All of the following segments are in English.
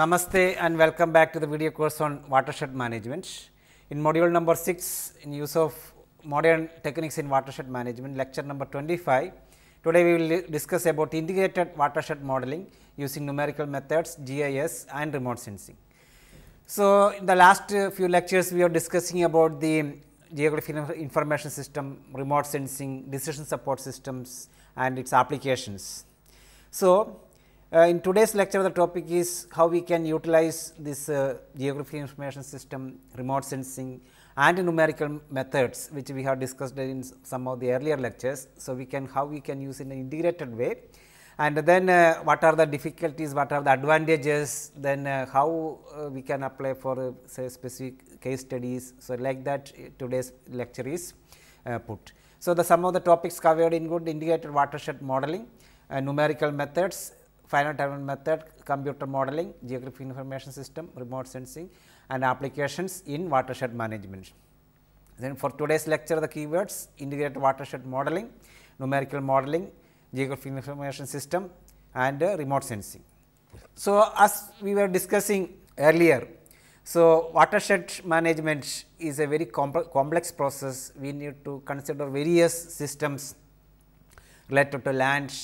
Namaste and welcome back to the video course on watershed management. In module number 6 in use of modern techniques in watershed management lecture number 25, today we will discuss about integrated watershed modeling using numerical methods, GIS and remote sensing. So, in the last uh, few lectures we are discussing about the geographic information system, remote sensing, decision support systems and its applications. So, uh, in today's lecture, the topic is how we can utilize this uh, information system, remote sensing and numerical methods which we have discussed in some of the earlier lectures. So, we can how we can use in an integrated way and then uh, what are the difficulties, what are the advantages, then uh, how uh, we can apply for uh, say specific case studies. So, like that today's lecture is put. So, the some of the topics covered include integrated watershed modeling, numerical methods, finite element method, computer modeling, geographic information system, remote sensing and applications in watershed management. Then for today's lecture the keywords integrated watershed modeling, numerical modeling, geographic information system and uh, remote sensing. So, as we were discussing earlier, so watershed management is a very complex process. We need to consider various systems related to land,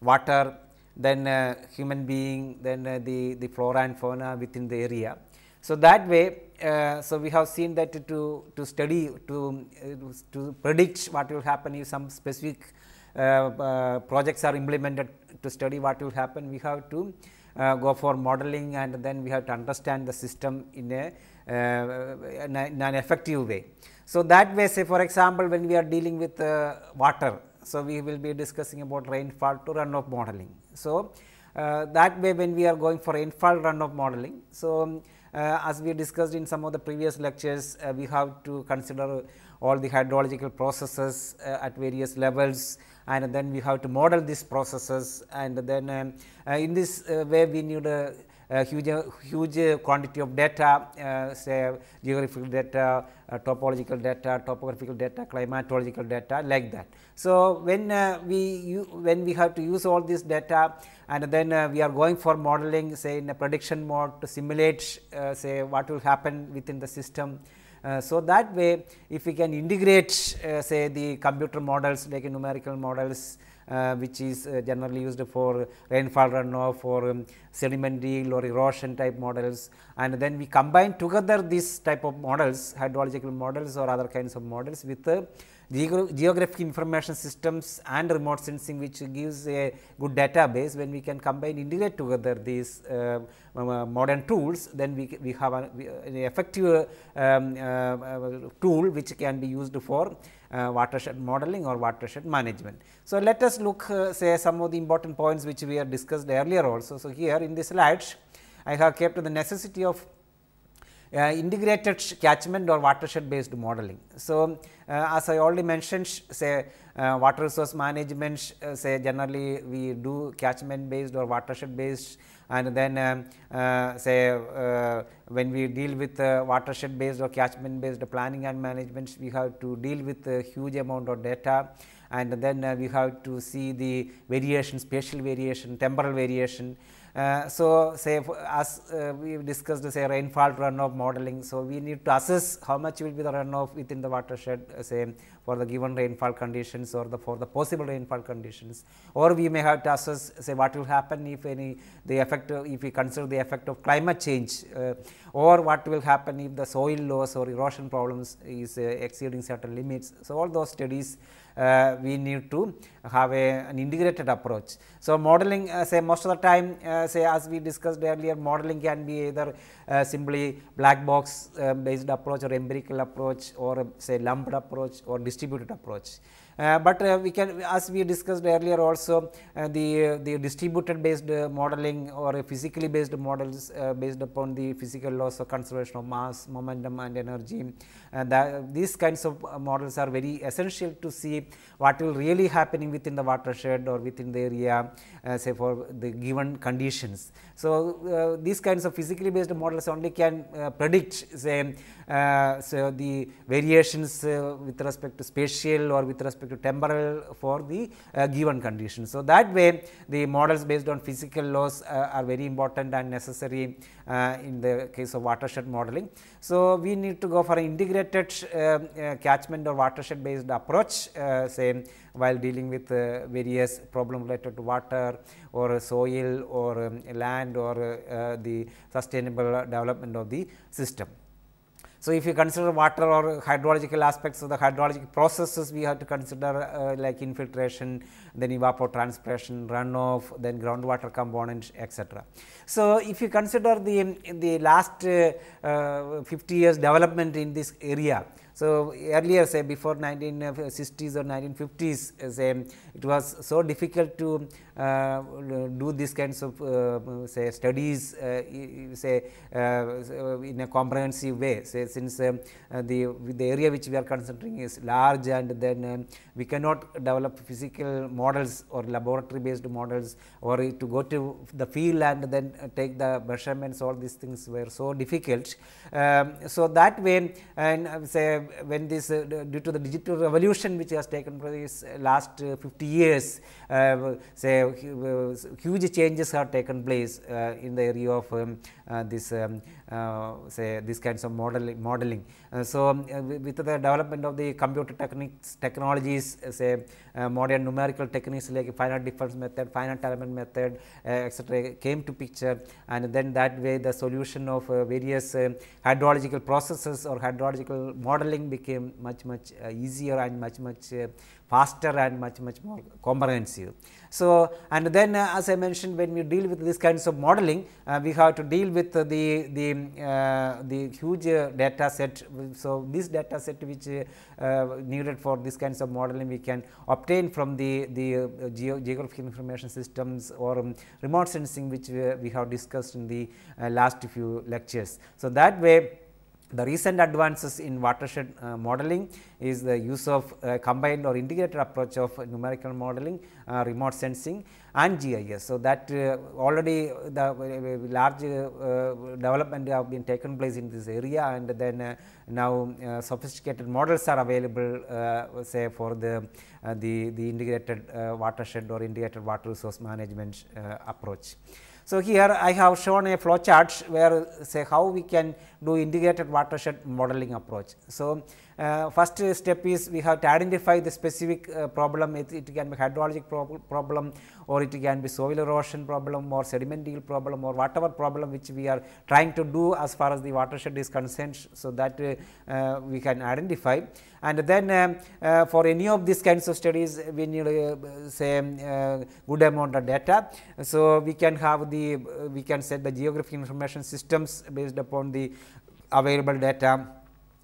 water, then uh, human being, then uh, the, the flora and fauna within the area. So, that way, uh, so we have seen that to, to study, to, uh, to predict what will happen if some specific uh, uh, projects are implemented to study what will happen, we have to go for modeling and then we have to understand the system in, a, in, an effective way. So, that way say for example, when we are dealing with water, so, we will be discussing about rainfall to runoff modeling. So, uh, that way when we are going for rainfall runoff modeling. So, um, uh, as we discussed in some of the previous lectures, uh, we have to consider all the hydrological processes uh, at various levels and then we have to model these processes and then um, uh, in this uh, way we need a uh, huge, huge quantity of data, uh, say geographical data, uh, topological data, topographical data, climatological data like that. So, when we when we have to use all this data and then we are going for modeling say in a prediction mode to simulate say what will happen within the system. Uh, so, that way if we can integrate uh, say the computer models like numerical models uh, which is uh, generally used for rainfall runoff or um, sediment yield or erosion type models. And then we combine together these type of models, hydrological models or other kinds of models with uh, geographic information systems and remote sensing which gives a good database when we can combine integrate together these uh, modern tools then we, we have an, an effective um, uh, uh, tool which can be used for uh, watershed modeling or watershed management. So, let us look uh, say some of the important points which we have discussed earlier also. So, here in the slides I have kept the necessity of uh, integrated catchment or watershed based modeling. So, uh, as I already mentioned say uh, water resource management say generally we do catchment based or watershed based and then uh, uh, say uh, when we deal with watershed based or catchment based planning and management we have to deal with a huge amount of data and then we have to see the variation spatial variation temporal variation uh, so, say as uh, we discussed say rainfall runoff modeling. So, we need to assess how much will be the runoff within the watershed uh, say for the given rainfall conditions or the for the possible rainfall conditions or we may have to assess say what will happen if any the effect if we consider the effect of climate change uh, or what will happen if the soil loss or erosion problems is uh, exceeding certain limits. So, all those studies uh, we need to have a, an integrated approach. So, modeling uh, say most of the time uh, say as we discussed earlier modeling can be either uh, simply black box uh, based approach or empirical approach or say lumped approach or distributed approach. Uh, but uh, we can as we discussed earlier also uh, the, the distributed based modeling or physically based models based upon the physical laws of conservation of mass, momentum and energy. And these kinds of models are very essential to see what will really happening within the watershed or within the area say for the given conditions. So, uh, these kinds of physically based models only can uh, predict say uh, so the variations with respect to spatial or with respect to temporal for the given condition. So, that way the models based on physical laws are very important and necessary uh, in the case of watershed modeling. So, we need to go for an integrated uh, uh, catchment or watershed based approach say while dealing with various problem related to water or soil or um, land or the sustainable development of the system. So, if you consider water or hydrological aspects of the hydrologic processes, we have to consider uh, like infiltration, then evapotranspiration, runoff, then groundwater components, etc. So, if you consider the, the last uh, uh, 50 years development in this area, so, earlier say before 1960s or 1950s uh, say it was so difficult to uh, do these kinds of uh, say studies uh, say in a comprehensive way say since um, the the area which we are concentrating is large and then um, we cannot develop physical models or laboratory based models or to go to the field and then take the measurements all these things were so difficult. Um, so, that way and say when this uh, due to the digital revolution which has taken place last uh, 50 years uh, say uh, huge changes have taken place uh, in the area of um, this um, say these kinds of modeling modeling. so, um, with the development of the computer techniques technologies say modern numerical techniques like finite difference method, finite element method etc. came to picture and then that way the solution of various hydrological processes or hydrological modeling became much much easier and much much faster and much much more comprehensive. So, and then uh, as I mentioned when we deal with these kinds of modeling, uh, we have to deal with uh, the, the, the huge uh, data set. So, this data set which uh, uh, needed for these kinds of modeling we can obtain from the, the geo geographic information systems or um, remote sensing which we have discussed in the last few lectures. So, that way the recent advances in watershed uh, modeling is the use of uh, combined or integrated approach of numerical modeling, uh, remote sensing and GIS. So, that uh, already the uh, large uh, development have been taken place in this area and then now sophisticated models are available say for the, the, the integrated watershed or integrated water resource management approach. So, here I have shown a flow chart where say how we can do integrated watershed modeling approach. So, uh, first step is we have to identify the specific uh, problem it, it, can be hydrologic problem or it can be soil erosion problem or sediment yield problem or whatever problem which we are trying to do as far as the watershed is concerned. So, that uh, we can identify and then um, uh, for any of these kinds of studies we need uh, say good amount of data. So, we can have the we can set the geographic information systems based upon the available data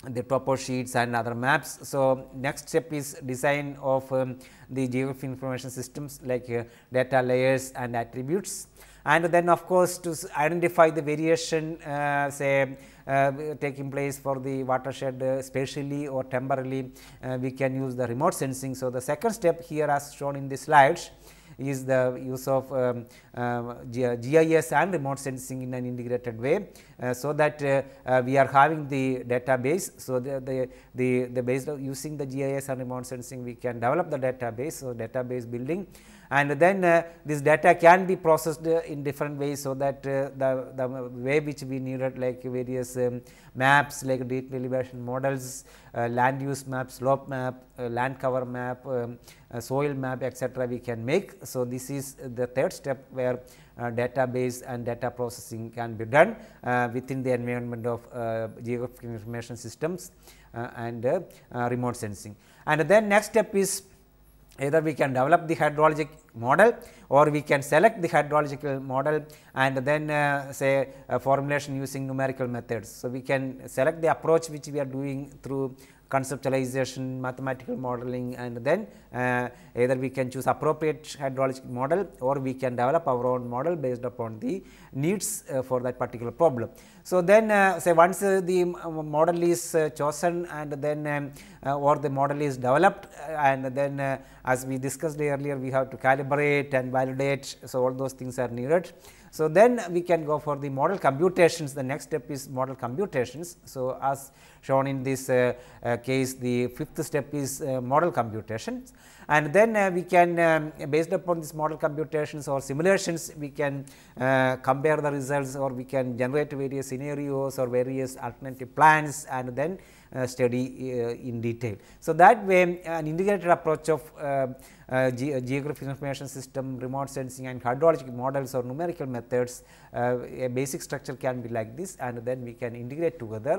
the topo sheets and other maps. So, next step is design of um, the geography information systems like uh, data layers and attributes and then of course, to identify the variation uh, say uh, taking place for the watershed uh, spatially or temporally uh, we can use the remote sensing. So, the second step here as shown in the slides is the use of um, um GIS and remote sensing in an integrated way. Uh, so, that uh, uh, we are having the database. So, the, the, the, the based using the GIS and remote sensing we can develop the database. So, database building and then uh, this data can be processed uh, in different ways. So, that uh, the, the way which we needed like various um, maps like data elevation models, uh, land use map, slope map, uh, land cover map, um, uh, soil map etc. we can make. So, this is the third step where database and data processing can be done within the environment of geographic information systems and remote sensing. And then next step is either we can develop the hydrologic model or we can select the hydrological model and then uh, say formulation using numerical methods. So, we can select the approach which we are doing through conceptualization, mathematical modeling and then uh, either we can choose appropriate hydrologic model or we can develop our own model based upon the needs uh, for that particular problem. So, then uh, say once uh, the uh, model is uh, chosen and then um, or the model is developed and then as we discussed earlier we have to calibrate and validate. So, all those things are needed. So, then we can go for the model computations the next step is model computations. So, as shown in this uh, uh, case the fifth step is uh, model computations and then uh, we can um, based upon this model computations or simulations we can uh, compare the results or we can generate various scenarios or various alternative plans and then uh, study in detail. So, that way um, an integrated approach of uh, ge uh, geographic information system, remote sensing and hydrologic models or numerical methods, uh, a basic structure can be like this and then we can integrate together.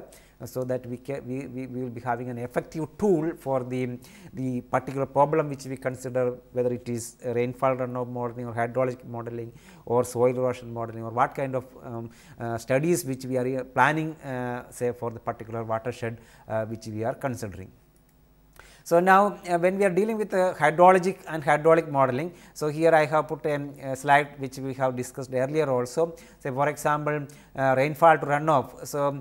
so, that we, can, we, we, we will be having an effective tool for the, the particular problem which we consider whether it is rainfall runoff modeling or hydrologic modeling or soil erosion modeling or what kind of um, studies which we are planning say for the particular watershed which we are considering. So, now uh, when we are dealing with uh, hydrologic and hydraulic modeling, so here I have put a, slide which we have discussed earlier also. Say for example, uh, rainfall to runoff. So,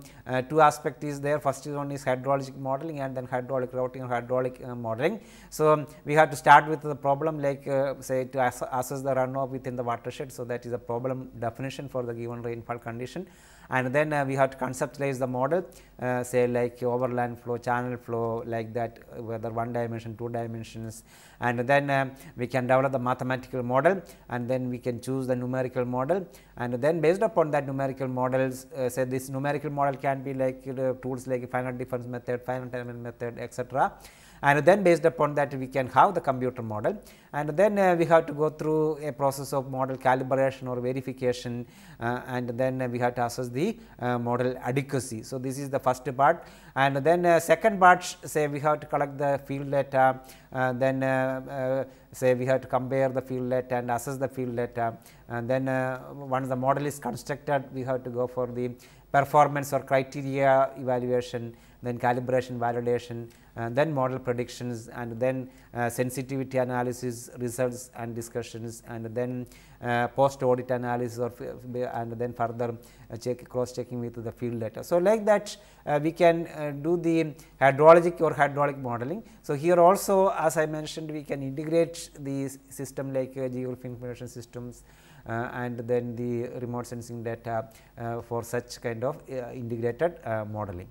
two aspect is there first one is hydrologic modeling and then hydraulic routing or hydraulic modeling. So, we have to start with the problem like say to assess the runoff within the watershed. So, that is a problem definition for the given rainfall condition and then uh, we have to conceptualize the model uh, say like overland flow, channel flow like that whether one dimension, two dimensions and then uh, we can develop the mathematical model and then we can choose the numerical model and then based upon that numerical models uh, say this numerical model can be like uh, tools like finite difference method, finite element method etcetera and then based upon that we can have the computer model and then uh, we have to go through a process of model calibration or verification uh, and then we have to assess the uh, model adequacy. So, this is the first part and then uh, second part say we have to collect the field data uh, then uh, say we have to compare the field data and assess the field data and then once the model is constructed we have to go for the performance or criteria evaluation then calibration validation and then model predictions and then uh, sensitivity analysis results and discussions and then uh, post audit analysis or uh, and then further uh, check cross checking with the field data. So, like that uh, we can uh, do the hydrologic or hydraulic modeling. So, here also as I mentioned we can integrate the system like geographic information systems uh, and then the remote sensing data uh, for such kind of uh, integrated modeling.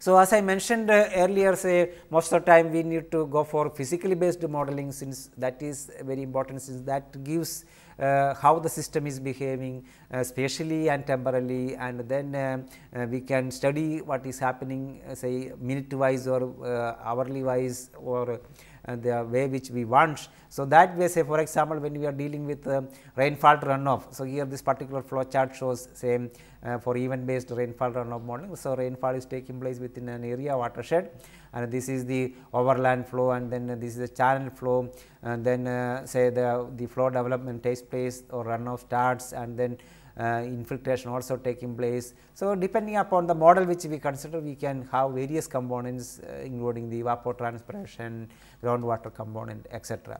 So, as I mentioned uh, earlier say most of the time we need to go for physically based modeling since that is very important since that gives uh, how the system is behaving uh, spatially and temporally and then uh, uh we can study what is happening uh, say minute wise or hourly wise or the way which we want. So, that way say for example, when we are dealing with um, rainfall runoff. So, here this particular flow chart shows same um, uh, for event based rainfall runoff modeling. So, rainfall is taking place within an area watershed and this is the overland flow and then this is the channel flow and then uh, say the, the flow development takes place or runoff starts and then uh, infiltration also taking place. So, depending upon the model which we consider we can have various components uh, including the evapotranspiration, groundwater component etcetera.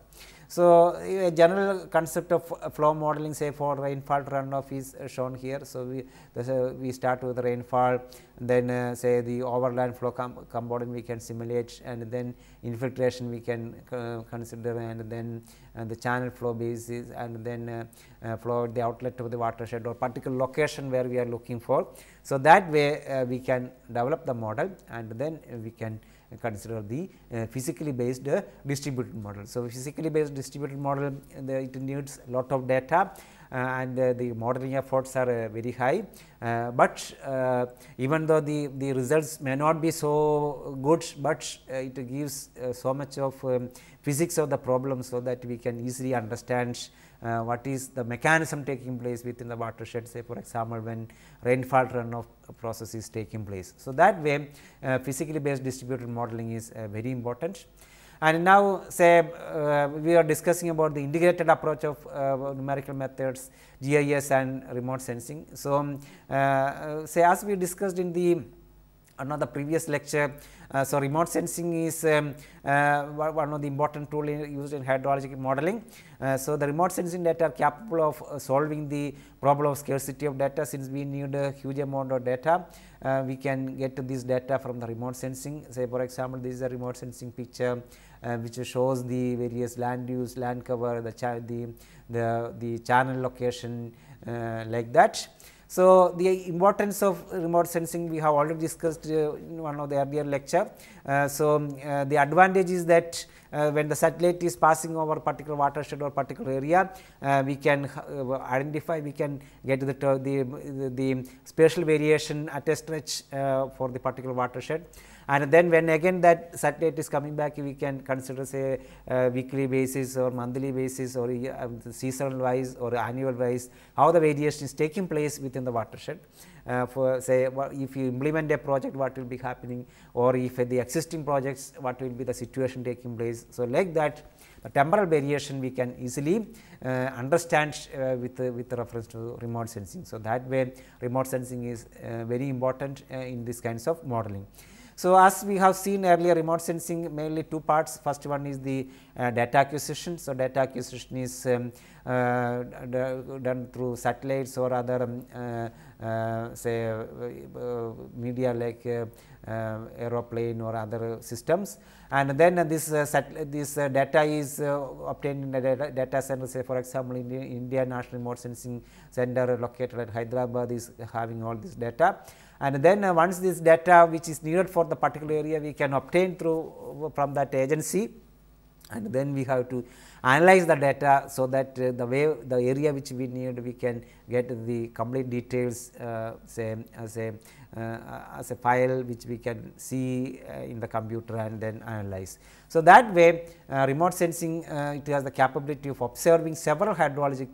So, a general concept of flow modeling say for rainfall runoff is shown here. So, we, this, uh, we start with rainfall then uh, say the overland flow com component we can simulate and then infiltration we can uh, consider and then uh, the channel flow basis and then uh, uh, flow the outlet of the watershed or particular location where we are looking for. So, that way we can develop the model and then we can consider the uh, physically based uh, distributed model. So, physically based distributed model it needs lot of data uh, and the modeling efforts are very high, but even though the, the results may not be so good, but it gives so much of um, physics of the problem. So, that we can easily understand uh, what is the mechanism taking place within the watershed say for example, when rainfall runoff process is taking place. So, that way uh, physically based distributed modeling is uh, very important. And now say uh, we are discussing about the integrated approach of uh, numerical methods GIS and remote sensing. So, um, uh, say as we discussed in the another previous lecture. Uh, so, remote sensing is um, uh, one of the important tool used in hydrologic modeling. Uh, so, the remote sensing data are capable of uh, solving the problem of scarcity of data since we need a huge amount of data. Uh, we can get this data from the remote sensing say for example, this is a remote sensing picture uh, which shows the various land use, land cover, the, the, the, the channel location like that. So, the importance of remote sensing we have already discussed uh, in one of the earlier lecture. Uh, so, um, uh, the advantage is that uh, when the satellite is passing over particular watershed or particular area, uh, we can uh, identify, we can get the, the, the, the spatial variation at a stretch for the particular watershed. And then when again that satellite is coming back, we can consider say uh, weekly basis or monthly basis or uh, seasonal wise or annual wise, how the variation is taking place within the watershed. Uh, for say if you implement a project what will be happening or if the existing projects what will be the situation taking place. So, like that the temporal variation we can easily uh, understand uh, with, uh, with reference to remote sensing. So, that way remote sensing is uh, very important uh, in these kinds of modeling. So, as we have seen earlier remote sensing mainly two parts first one is the uh, data acquisition. So, data acquisition is um, uh, done through satellites or other um, uh, uh, say uh, media like uh, aeroplane or other systems and then this this data is obtained in the data, data center say for example in India National Remote Sensing Center located at Hyderabad is having all this data and then once this data which is needed for the particular area we can obtain through from that agency and then we have to analyze the data so that uh, the way the area which we need we can get the complete details uh, say as a uh, as a file which we can see uh, in the computer and then analyze. So, that way uh, remote sensing uh, it has the capability of observing several hydrological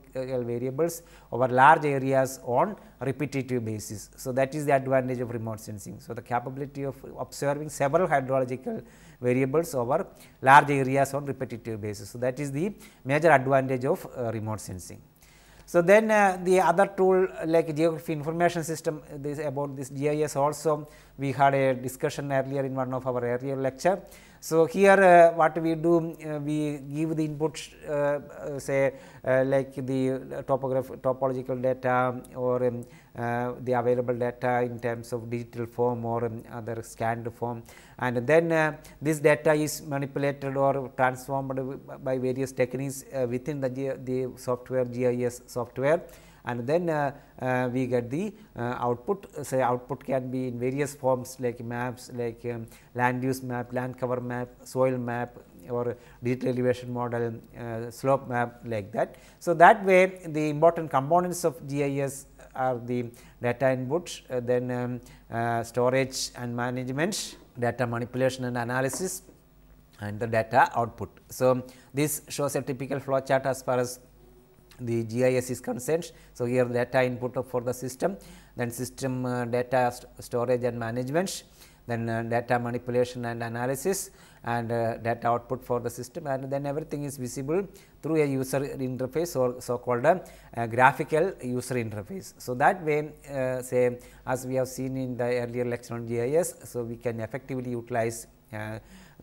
variables over large areas on repetitive basis. So, that is the advantage of remote sensing. So, the capability of observing several hydrological variables over large areas on repetitive basis. So, that is the major advantage of uh, remote sensing. So, then uh, the other tool like geography information system uh, this about this GIS also we had a discussion earlier in one of our earlier lecture. So, here uh, what we do uh, we give the input uh, uh, say like the topograph topological data or um, uh, the available data in terms of digital form or um, other scanned form and then uh, this data is manipulated or transformed by various techniques uh, within the, G the software GIS software and then uh, uh, we get the uh, output say output can be in various forms like maps like um, land use map land cover map soil map or digital elevation model slope map like that so that way the important components of gis are the data input, uh, then um, uh, storage and management, data manipulation and analysis and the data output. So, this shows a typical flow chart as far as the GIS is concerned. So, here data input for the system, then system uh, data st storage and management, then uh, data manipulation and analysis and uh, data output for the system and then everything is visible through a user interface or so called a, graphical user interface. So, that way uh, say as we have seen in the earlier lecture on GIS, so we can effectively utilize uh,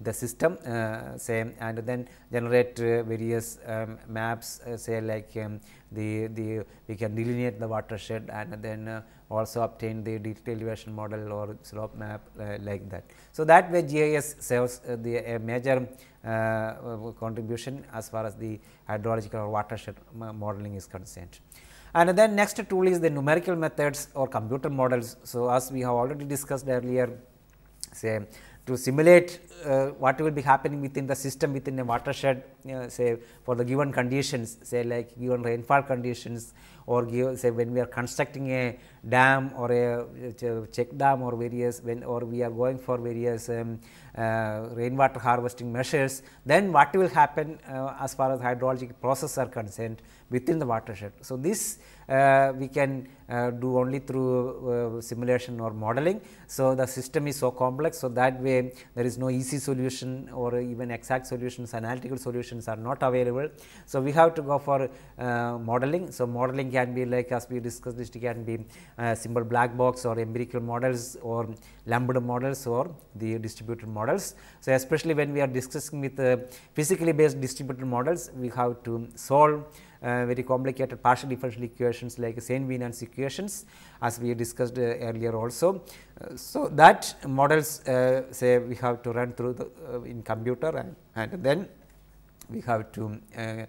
the system uh, say and then generate uh, various um, maps say like um, the the we can delineate the watershed and then also obtain the detailed elevation model or slope map like that. So, that way GIS saves the major contribution as far as the hydrological or watershed modeling is concerned. And then next tool is the numerical methods or computer models. So, as we have already discussed earlier say to simulate uh, what will be happening within the system within a watershed uh, say for the given conditions say like given rainfall conditions or give, say when we are constructing a dam or a uh, check dam or various when or we are going for various um, uh, rainwater harvesting measures, then what will happen uh, as far as hydrologic processes are concerned within the watershed. So, this uh, we can do only through simulation or modeling. So, the system is so complex. So, that way there is no easy solution or even exact solutions analytical solutions are not available. So, we have to go for uh, modeling. So, modeling can be like as we discussed it can be uh, simple black box or empirical models or lambda models or the distributed models models. So, especially when we are discussing with uh, physically based distributed models, we have to solve uh, very complicated partial differential equations like Saint-Venant's equations as we discussed uh, earlier also. Uh, so, that models uh, say we have to run through the, uh, in computer and, and then we have to uh,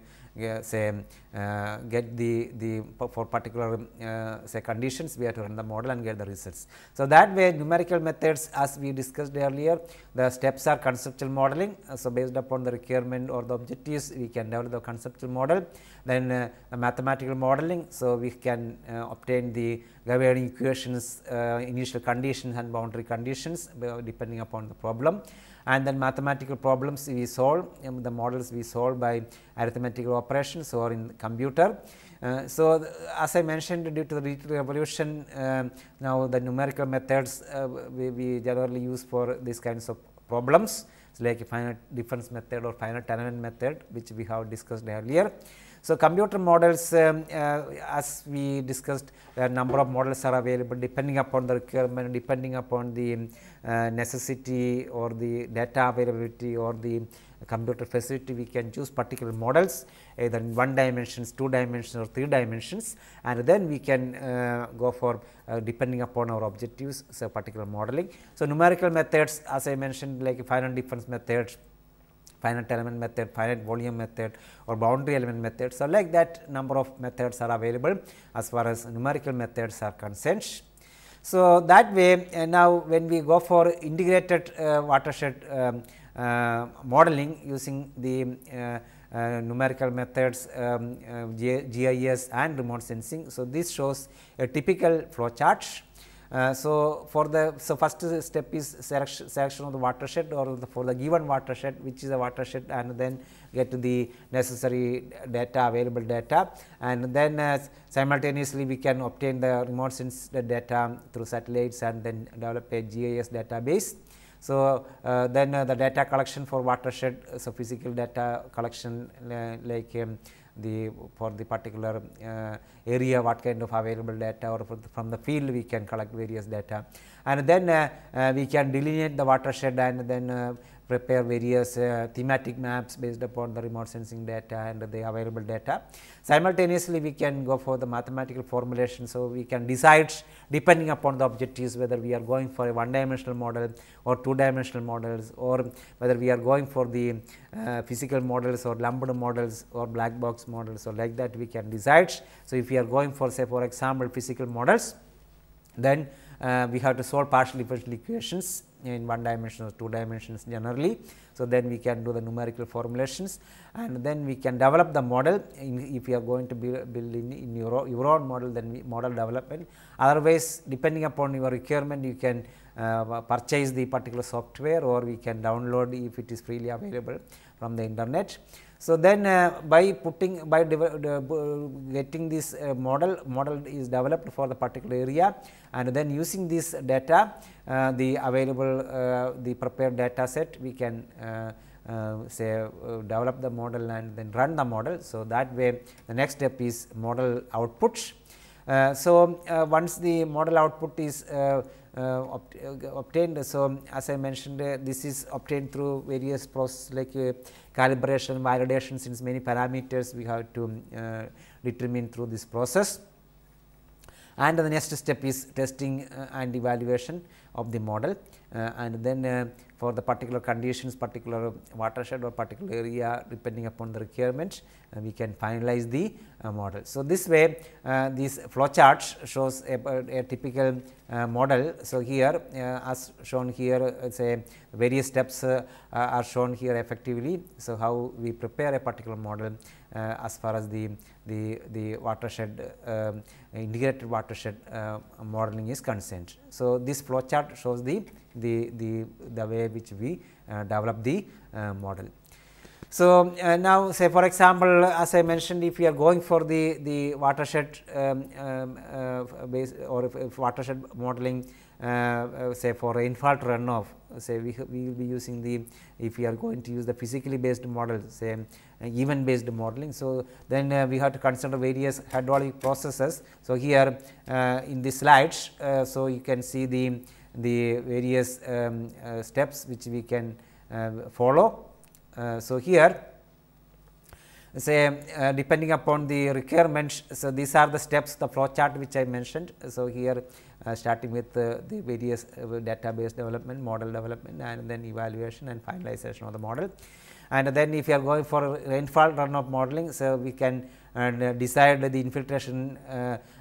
say uh, get the, the for particular uh, say conditions we have to run the model and get the results. So, that way numerical methods as we discussed earlier the steps are conceptual modeling. Uh, so, based upon the requirement or the objectives we can develop the conceptual model then uh, the mathematical modeling. So, we can uh, obtain the governing equations, uh, initial conditions and boundary conditions depending upon the problem and then mathematical problems we solve, um, the models we solve by arithmetical operations or in computer. Uh, so, as I mentioned due to the digital revolution, uh, now the numerical methods uh, we, we, generally use for these kinds of problems. So, like a finite difference method or finite element method which we have discussed earlier. So, computer models um, uh, as we discussed a number of models are available depending upon the requirement, depending upon the um, uh, necessity or the data availability or the computer facility we can choose particular models either in one dimensions, two dimensions or three dimensions and then we can uh, go for uh, depending upon our objectives so particular modeling. So, numerical methods as I mentioned like finite difference methods finite element method, finite volume method or boundary element method. So, like that number of methods are available as far as numerical methods are concerned. So, that way uh, now when we go for integrated uh, watershed um, uh, modeling using the uh, uh, numerical methods, um, uh, GIS and remote sensing. So, this shows a typical flow chart. Uh, so, for the so first step is selection, selection of the watershed or the, for the given watershed which is a watershed and then get the necessary data available data and then uh, simultaneously we can obtain the remote sense data through satellites and then develop a GIS database. So, uh, then uh, the data collection for watershed, so physical data collection uh, like um, the for the particular uh, area what kind of available data or from the field we can collect various data and then uh, uh, we can delineate the watershed and then prepare various uh, thematic maps based upon the remote sensing data and the available data. Simultaneously, we can go for the mathematical formulation. So, we can decide depending upon the objectives whether we are going for a one dimensional model or two dimensional models or whether we are going for the uh, physical models or lambda models or black box models or like that we can decide. So, if we are going for say for example, physical models then uh, we have to solve partial differential equations in one dimension or two dimensions generally. So, then we can do the numerical formulations and then we can develop the model in, if you are going to build, build in, in own model then we model development. Otherwise, depending upon your requirement you can uh, purchase the particular software or we can download if it is freely available from the internet. So, then uh, by putting by uh, getting this uh, model model is developed for the particular area and then using this data uh, the available uh, the prepared data set we can say develop the model and then run the model. So, that way the next step is model outputs. so, once the model output is uh, uh, obtained. So, as I mentioned uh, this is obtained through various processes like calibration, validation since many parameters we have to determine through this process and the next step is testing uh, and evaluation of the model uh, and then uh, for the particular conditions, particular watershed or particular area depending upon the requirements, we can finalize the model. So, this way this flow chart shows a, a typical model. So, here as shown here say various steps are shown here effectively. So, how we prepare a particular model as far as the the, the watershed um, integrated watershed uh, modeling is concerned. So, this flow chart shows the, the, the, the way which we uh, develop the uh, model. So, uh, now say for example, as I mentioned if we are going for the, the watershed um, um, uh, base or if, if watershed modeling uh, uh, say for infarct runoff say we, we will be using the if we are going to use the physically based model say uh, event based modeling. So, then uh, we have to consider various hydraulic processes. So, here uh, in the slides, uh, so you can see the, the various um, uh, steps which we can follow. so, here say depending upon the requirements, so these are the steps the flow chart which I mentioned. So, here uh, starting with uh, the various uh, database development, model development and then evaluation and finalization of the model. And then if you are going for rainfall runoff modeling, so we can decide the infiltration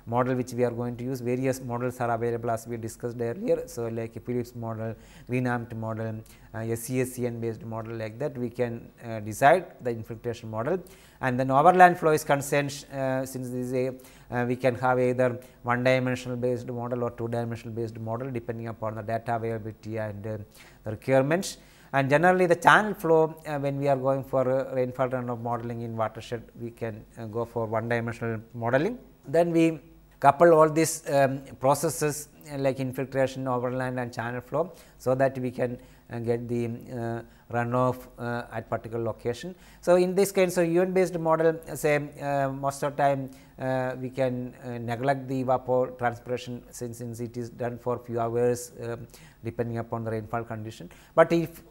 model which we are going to use. Various models are available as we discussed earlier. So, like Phillips model, renamed model, uh, a CSCN based model like that we can uh, decide the infiltration model and then overland flow is concerned uh, since this is a uh, we can have either one dimensional based model or two dimensional based model depending upon the data availability and uh, the requirements and generally the channel flow uh, when we are going for uh, rainfall runoff modeling in watershed we can uh, go for one dimensional modeling. Then we couple all these um, processes uh, like infiltration, overland and channel flow. So, that we can uh, get the uh, runoff uh, at particular location. So, in this case, so UN based model uh, say uh, most of the time uh, we can neglect the evapotranspiration since, since it is done for few hours um, depending upon the rainfall condition. But if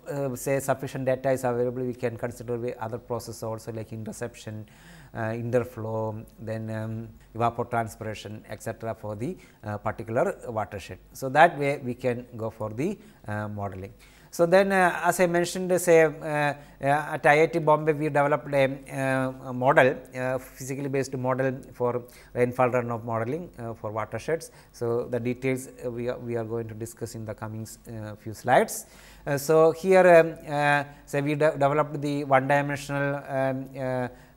say sufficient data is available, we can consider the other process also like interception uh, interflow, then um, evapotranspiration etc. for the uh, particular watershed. So, that way we can go for the uh, modeling. So, then uh, as I mentioned say uh, at IIT Bombay we developed a, uh, model physically based model for rainfall runoff modeling for watersheds. So, the details we, are, we are going to discuss in the coming few slides. Uh, so, here um, uh, say we de developed the one dimensional um,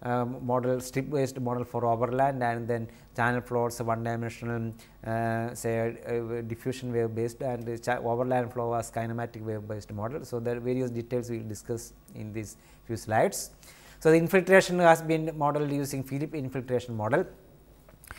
uh, model strip based model for overland and then channel flows one dimensional uh, say uh, diffusion wave based and overland flow was kinematic wave based model. So, there are various details we will discuss in these few slides. So, the infiltration has been modeled using Philip infiltration model.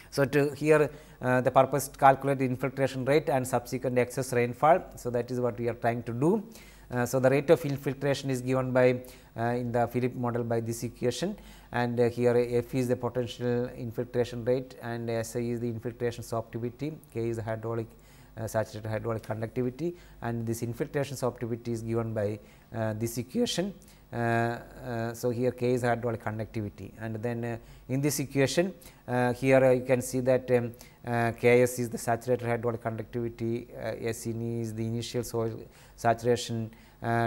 So, to here uh, the purpose to calculate the infiltration rate and subsequent excess rainfall. So, that is what we are trying to do. Uh, so, the rate of infiltration is given by uh, in the Philip model by this equation and uh, here uh, F is the potential infiltration rate and SI is the infiltration sorptivity, K is the hydraulic uh, saturated hydraulic conductivity and this infiltration sorptivity is given by this equation. Uh, uh, so, here K is hydraulic conductivity and then uh, in this equation here you can see that um, K s is the saturated hydraulic conductivity, S is the initial soil saturation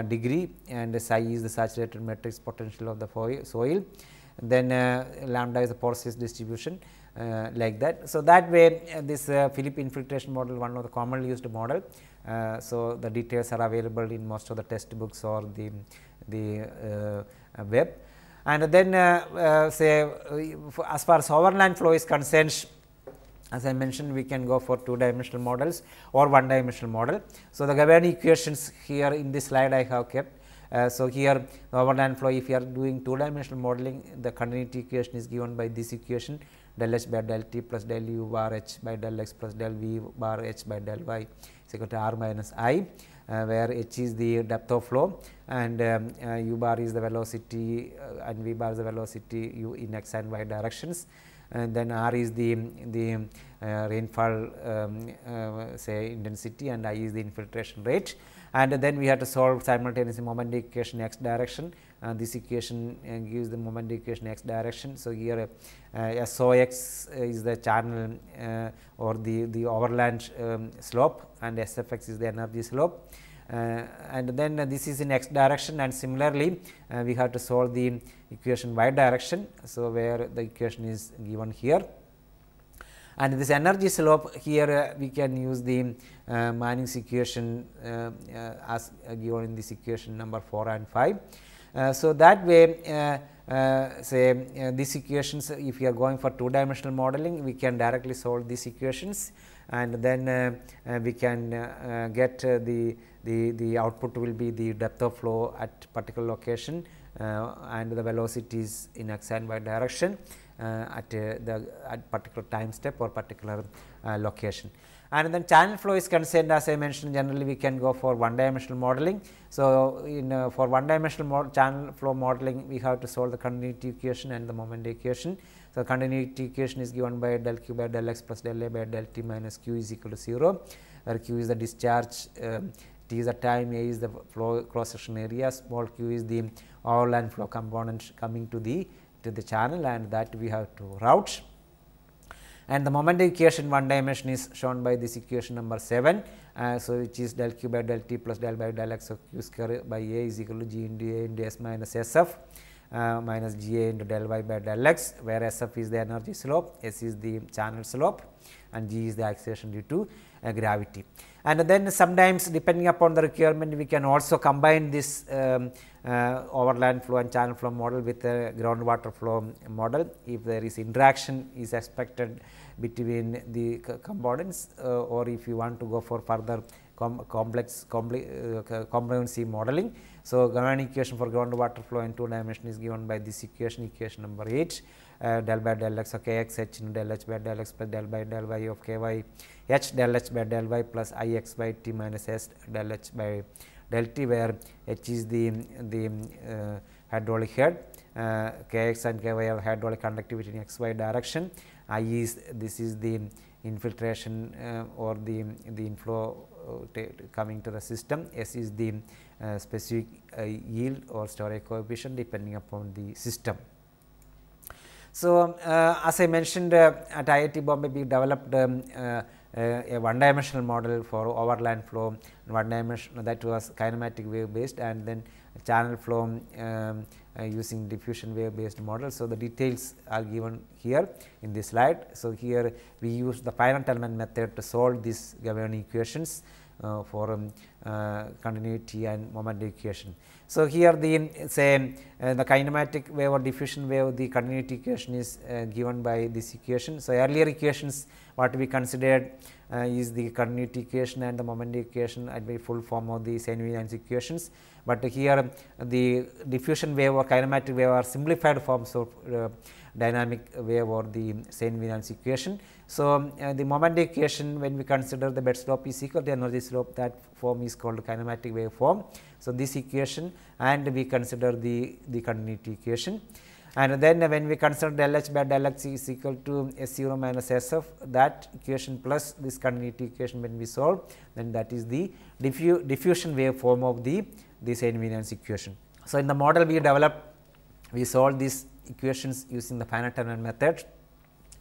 degree and psi is the saturated matrix potential of the soil. Then lambda is the porosity distribution uh, like that. So, that way uh, this uh, Philip infiltration model one of the commonly used model. so, the details are available in most of the test books or the the uh, web. And then uh, uh, say as far as overland flow is concerned, as I mentioned we can go for two dimensional models or one dimensional model. So, the Gavan equations here in this slide I have kept. Uh, so, here the overland flow if you are doing two dimensional modeling the continuity equation is given by this equation del h by del t plus del u bar h by del x plus del v bar h by del y is equal to r minus i. Uh, where h is the depth of flow and um, uh, u bar is the velocity uh, and v bar is the velocity u in x and y directions and then R is the, the uh, rainfall um, uh, say intensity and I is the infiltration rate and then we have to solve simultaneously moment equation x direction and uh, this equation uh, gives the moment equation x direction. So, here uh, SOX is the channel uh, or the, the overland um, slope and SFX is the energy slope. Uh, and then this is in x direction and similarly, we have to solve the equation y direction. So, where the equation is given here and this energy slope here uh, we can use the uh, Manning's equation uh, as given in this equation number 4 and 5 uh, so, that way uh, uh, say uh, these equations if you are going for two dimensional modeling we can directly solve these equations and then uh, uh we can get the, the the output will be the depth of flow at particular location and the velocities in x and y direction at the at particular time step or particular location and then channel flow is concerned as I mentioned generally we can go for one dimensional modeling. So, in, uh, for one dimensional channel flow modeling we have to solve the continuity equation and the moment equation. So, continuity equation is given by del q by del x plus del a by del t minus q is equal to 0 where q is the discharge uh, t is the time a is the flow cross section area small q is the overland flow component coming to the to the channel and that we have to route and the moment equation one dimension is shown by this equation number 7. Uh, so, which is del q by del t plus del by del x of q square by a is equal to g into a into s minus s f uh, minus g a into del y by del x where s f is the energy slope, s is the channel slope and g is the acceleration due to uh, gravity. And then sometimes depending upon the requirement we can also combine this um, uh, overland flow and channel flow model with the groundwater flow model if there is interaction is expected between the components uh, or if you want to go for further com complex uh, comprehensive modeling. So, Gavan equation for groundwater flow in two dimension is given by this equation, equation number 8 uh, del by del x of k x h del h by del x plus del by del y of k y h del h by del y plus i x by t minus s del h by del t where h is the, the uh, hydraulic head uh, Kx and Ky are hydraulic conductivity in xy direction. I is this is the infiltration uh, or the, the inflow uh, coming to the system. S is the uh, specific uh, yield or storage coefficient depending upon the system. So, um, as I mentioned at IIT Bombay we developed um, uh, a one dimensional model for overland flow one dimensional that was kinematic wave based and then channel flow um, uh, using diffusion wave based model. So, the details are given here in this slide. So, here we use the finite element method to solve these governing equations uh, for um, uh, continuity and moment equation. So, here the say uh, the kinematic wave or diffusion wave the continuity equation is uh, given by this equation. So, earlier equations what we considered uh, is the continuity equation and the moment equation at the full form of the Sain-Williams equations but here the diffusion wave or kinematic wave are simplified forms of uh, dynamic wave or the Saint-Venance equation. So, um, uh, the moment equation when we consider the bed slope is equal to energy slope that form is called kinematic wave form. So, this equation and we consider the, the continuity equation and then uh, when we consider del h by del x is equal to S 0 minus S f that equation plus this continuity equation when we solve then that is the diffu diffusion wave form of the this invariance equation. So, in the model we developed, we solved these equations using the finite element method,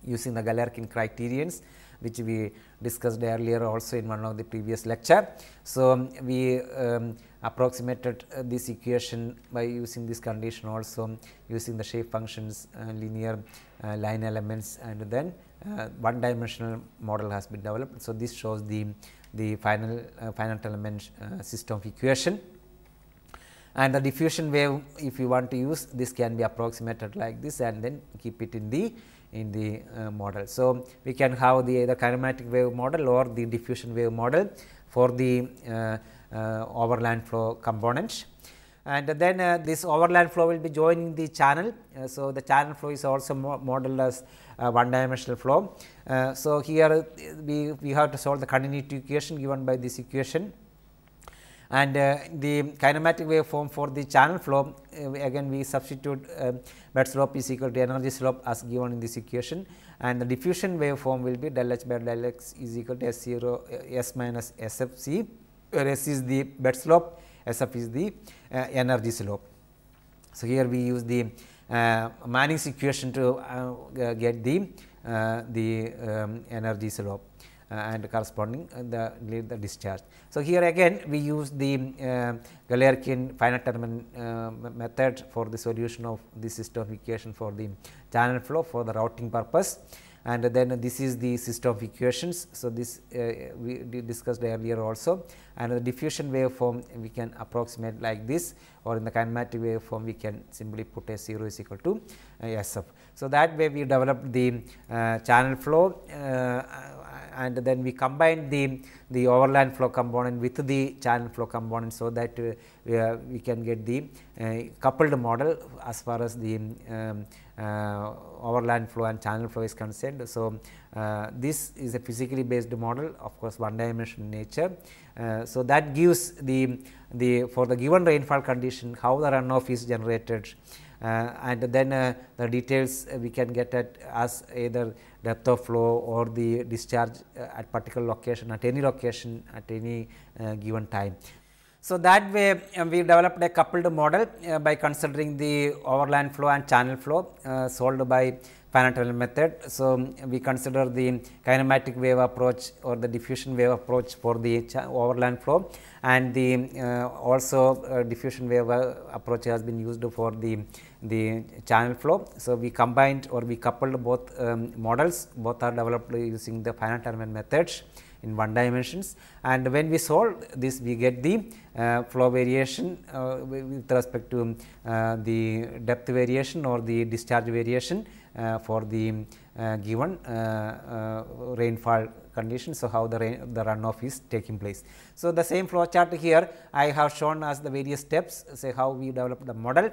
using the Galerkin criterions which we discussed earlier also in one of the previous lecture. So, um, we um, approximated uh, this equation by using this condition also using the shape functions, uh, linear uh, line elements and then uh, one dimensional model has been developed. So, this shows the, the final uh, finite element uh, system of equation and the diffusion wave if you want to use this can be approximated like this and then keep it in the in the uh, model. So, we can have the either kinematic wave model or the diffusion wave model for the uh, uh, overland flow component. And then uh, this overland flow will be joining the channel. Uh, so, the channel flow is also mo modeled as uh, one dimensional flow. so, here we, we have to solve the continuity equation given by this equation and uh, the kinematic waveform for the channel flow uh, again we substitute bed um, slope is equal to energy slope as given in this equation and the diffusion waveform will be del h by del x is equal to s 0 uh, s minus s f c where s is the bed slope s f is the energy slope. So, here we use the uh, Manning's equation to uh, get the uh, the um, energy slope. Uh, and corresponding uh, the, the discharge. So, here again we use the um, uh, Galerkin finite element uh, method for the solution of the system equation for the channel flow for the routing purpose and then this is the system of equations. So, this uh, we discussed earlier also and the diffusion waveform we can approximate like this or in the kinematic waveform we can simply put a 0 is equal to uh, SF. So, that way we developed the uh, channel flow uh, and then we combined the, the overland flow component with the channel flow component. So, that uh, we, uh, we can get the coupled model as far as the um, uh, overland flow and channel flow is concerned. So, uh, this is a physically based model of course, one dimensional nature. Uh, so, that gives the, the for the given rainfall condition how the runoff is generated and then the details we can get at as either depth of flow or the discharge at particular location at any location at any given time. So, that way uh, we developed a coupled model uh, by considering the overland flow and channel flow uh, solved by finite element method. So, um, we consider the kinematic wave approach or the diffusion wave approach for the overland flow and the uh, also uh, diffusion wave approach has been used for the, the channel flow. So, we combined or we coupled both um, models, both are developed using the finite element methods in one dimensions and when we solve this we get the uh, flow variation uh, with respect to uh, the depth variation or the discharge variation uh, for the uh, given rainfall condition. So, how the, rain, the runoff is taking place. So, the same flow chart here I have shown as the various steps say how we develop the model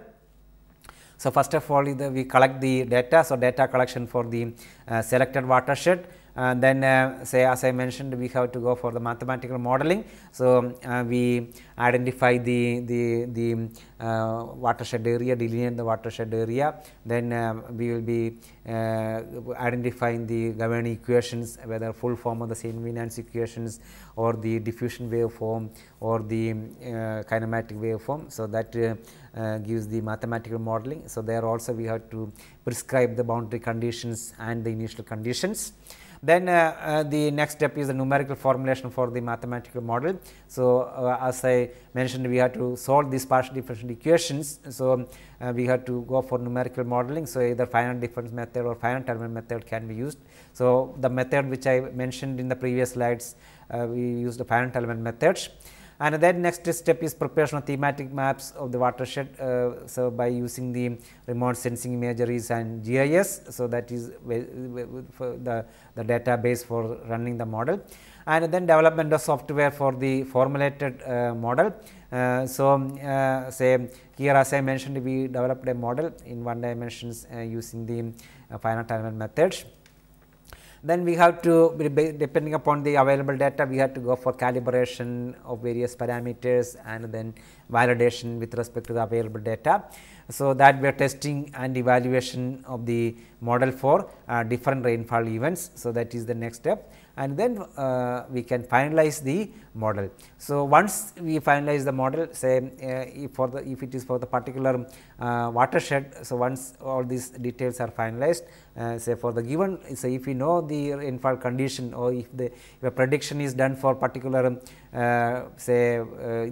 so, first of all the, we collect the data. So, data collection for the uh, selected watershed and then uh, say as I mentioned we have to go for the mathematical modeling. So, uh, we identify the, the, the uh, watershed area, delineate the watershed area, then uh, we will be uh, identifying the governing equations whether full form of the St. Venance equations or the diffusion waveform or the uh, kinematic waveform. So, that gives the mathematical modeling. So, there also we have to prescribe the boundary conditions and the initial conditions. Then uh, uh, the next step is the numerical formulation for the mathematical model. So, uh, as I mentioned we have to solve these partial differential equations. So, um, we have to go for numerical modeling. So, either finite difference method or finite element method can be used. So, the method which I mentioned in the previous slides we used the finite element methods. And then next step is preparation of thematic maps of the watershed. Uh, so, by using the remote sensing imageries and GIS. So, that is the, the database for running the model and then development of software for the formulated uh, model. Uh, so, uh, say here as I mentioned we developed a model in one dimensions uh, using the uh, finite element methods then we have to, depending upon the available data, we have to go for calibration of various parameters and then validation with respect to the available data. So, that we are testing and evaluation of the model for uh, different rainfall events. So, that is the next step and then uh, we can finalize the model. So, once we finalize the model say uh, if for the if it is for the particular uh, watershed. So, once all these details are finalized uh, say for the given say if we know the rainfall condition or if the if a prediction is done for particular um, uh, say uh,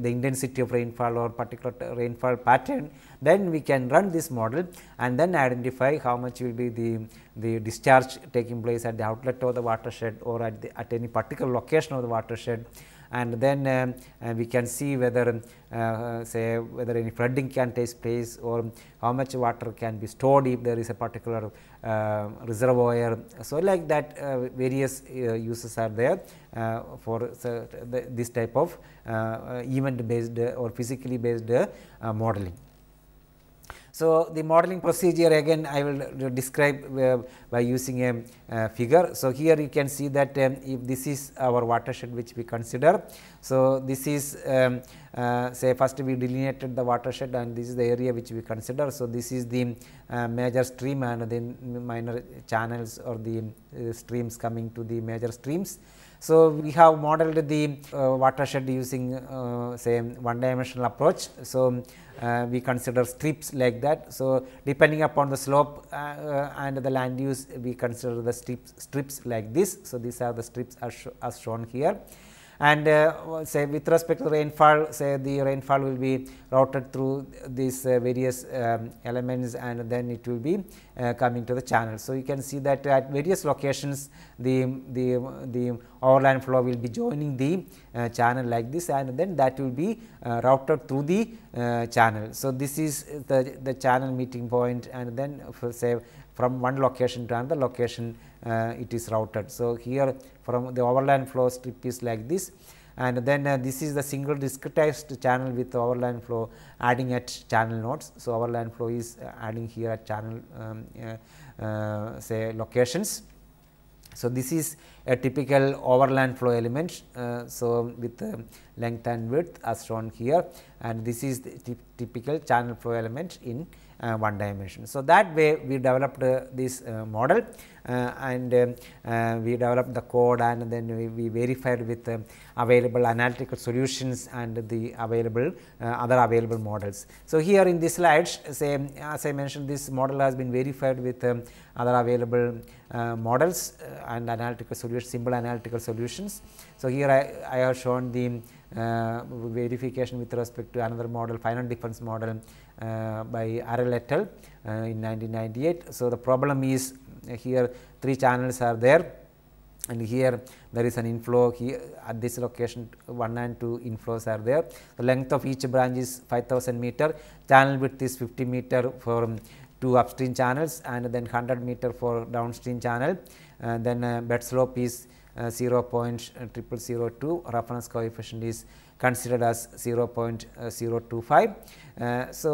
the intensity of rainfall or particular rainfall pattern then we can run this model and then identify how much will be the the discharge taking place at the outlet of the watershed or at the at any particular location of the watershed and then um, uh, we can see whether um, uh, say whether any flooding can take place or how much water can be stored if there is a particular uh, reservoir. So, like that uh, various uh, uses are there for this type of event based or physically based modeling. So, the modeling procedure again I will describe uh, by using a uh, figure. So, here you can see that um, if this is our watershed which we consider. So, this is um, uh, say first we delineated the watershed and this is the area which we consider. So, this is the uh, major stream and the minor channels or the uh, streams coming to the major streams. So, we have modeled the uh, watershed using say one dimensional approach. So, uh, we consider strips like that. So, depending upon the slope uh, uh, and the land use we consider the strips, strips like this. So, these are the strips as, sh as shown here and uh, say with respect to rainfall say the rainfall will be routed through these uh, various um, elements and then it will be uh, coming to the channel. So, you can see that at various locations the, the, the overland flow will be joining the uh, channel like this and then that will be uh, routed through the uh, channel. So, this is the, the channel meeting point and then say from one location to another location uh, it is routed. So, here from the overland flow strip is like this and then uh, this is the single discretized channel with overland flow adding at channel nodes. So, overland flow is uh, adding here at channel um, uh, uh, say locations. So, this is a typical overland flow element. so, with length and width as shown here and this is the typical channel flow element in uh, one dimension. So, that way we developed uh, this uh, model and we developed the code and then we, we verified with available analytical solutions and the available other available models. So, here in this slide say as I mentioned this model has been verified with um, other available uh, models and analytical solutions, simple analytical solutions. So, here I, I have shown the uh, verification with respect to another model, finite difference model uh, by RL et al. Uh, in 1998. So, the problem is uh, here three channels are there and here there is an inflow here at this location 1 and 2 inflows are there. The length of each branch is 5000 meter, channel width is 50 meter for um, two upstream channels and then 100 meter for downstream channel. then uh, bed slope is uh, 0.0002, reference coefficient is considered as uh, 0.025. Uh, so,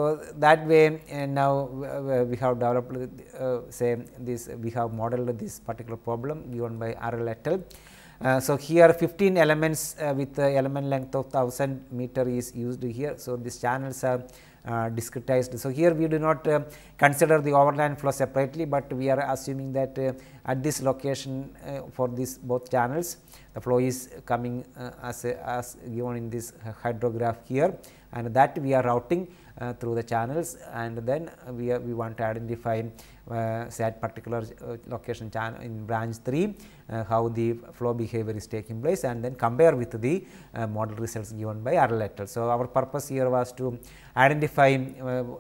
that way uh, now uh, we have developed uh, say this we have modeled this particular problem given by RL et al. Uh, so, here 15 elements uh, with element length of 1000 meter is used here. So, these channels are uh, discretized. So, here we do not uh, consider the overland flow separately, but we are assuming that uh, at this location for these both channels the flow is coming as, as given in this hydrograph here and that we are routing uh, through the channels and then we, we want to identify uh, that particular uh, location channel in branch 3 uh, how the flow behavior is taking place and then compare with the uh, model results given by RLATL. So, our purpose here was to identify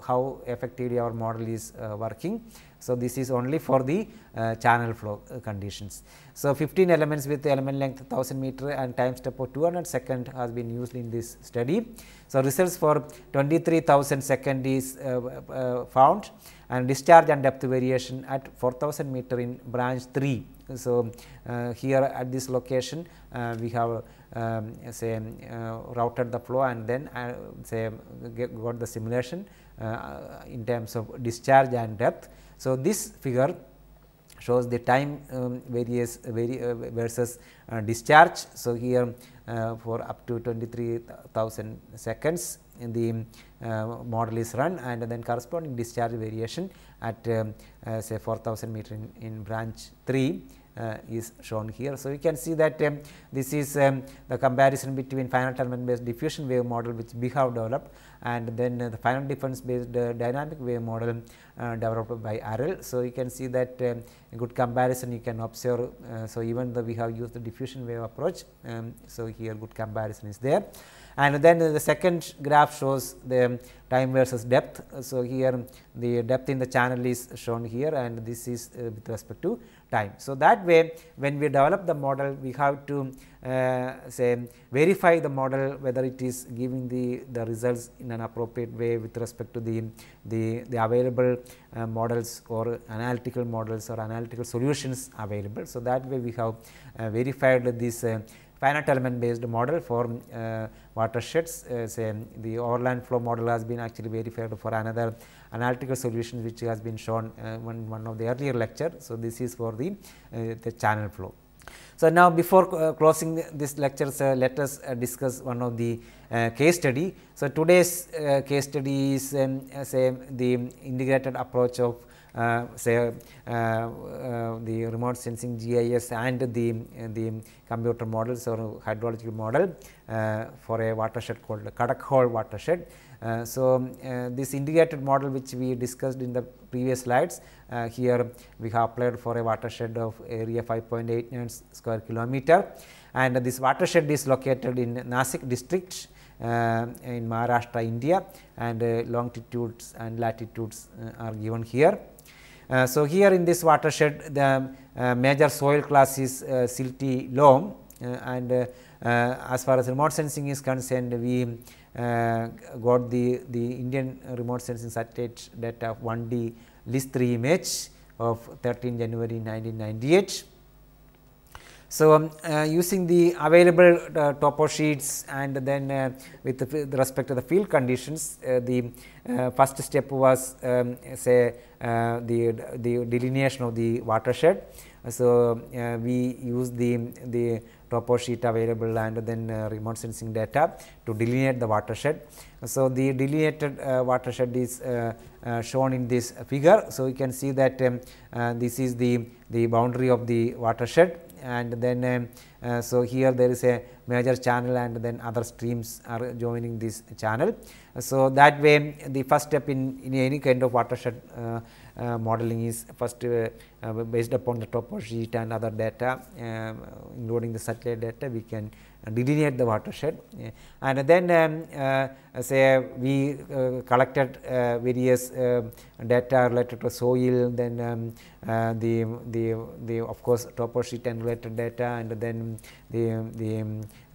how effectively our model is working so, this is only for the uh, channel flow uh, conditions. So, 15 elements with element length 1000 meter and time step of 200 second has been used in this study. So, results for 23,000 second is uh, uh, found and discharge and depth variation at 4000 meter in branch 3. So, uh, here at this location uh, we have um, say um, uh, routed the flow and then uh, say um, got the simulation uh, in terms of discharge and depth so, this figure shows the time um, various vari uh, versus uh, discharge. So, here uh, for up to 23,000 seconds the uh, model is run and then corresponding discharge variation at um, uh, say 4000 meter in, in branch 3 uh, is shown here. So, you can see that um, this is um, the comparison between finite element based diffusion wave model which we have developed and then uh, the finite difference based uh, dynamic wave model uh, developed by RL. So, you can see that um, good comparison you can observe. Uh, so, even though we have used the diffusion wave approach, um, so here good comparison is there and then the second graph shows the time versus depth. So, here the depth in the channel is shown here and this is uh, with respect to time. So, that way when we develop the model we have to uh, say verify the model whether it is giving the, the results in an appropriate way with respect to the, the, the available uh, models or analytical models or analytical solutions available. So, that way we have uh, verified this uh, Finite element based model for uh, watersheds. Uh, say the overland flow model has been actually verified for another analytical solution which has been shown uh, in one of the earlier lecture. So, this is for the, uh, the channel flow. So, now before uh, closing this lecture, sir, let us uh, discuss one of the case study. So, today's case study is um, say the integrated approach of uh, say uh, uh, the remote sensing GIS and the, the computer models or hydrological model for a watershed called Kadak Hall watershed. Uh, so, uh, this integrated model which we discussed in the previous slides, uh, here we have applied for a watershed of area 5.89 square kilometer and this watershed is located in Nasik district in Maharashtra, India and longitudes and latitudes are given here. Uh, so, here in this watershed the um, uh, major soil class is uh, silty loam and as far as remote sensing is concerned we got the, the Indian remote sensing satellite data 1D list 3 image of 13 January 1998. So, um, uh, using the available uh, topo sheets and then uh, with, the, with respect to the field conditions, uh, the uh, first step was um, say uh, the, the delineation of the watershed. So, we use the, the topo sheet available and then uh, remote sensing data to delineate the watershed. So, the delineated uh, watershed is uh, shown in this figure. So, you can see that um, this is the, the boundary of the watershed and then um, uh, so here there is a major channel and then other streams are joining this channel. So, that way the first step in, in any kind of watershed uh, uh modeling is first uh, uh, based upon the topography sheet and other data um, including the satellite data we can delineate the watershed and then um, uh, say uh, we uh, collected various um, data related to soil then um, the, the, the of course, topography and related data and then the, the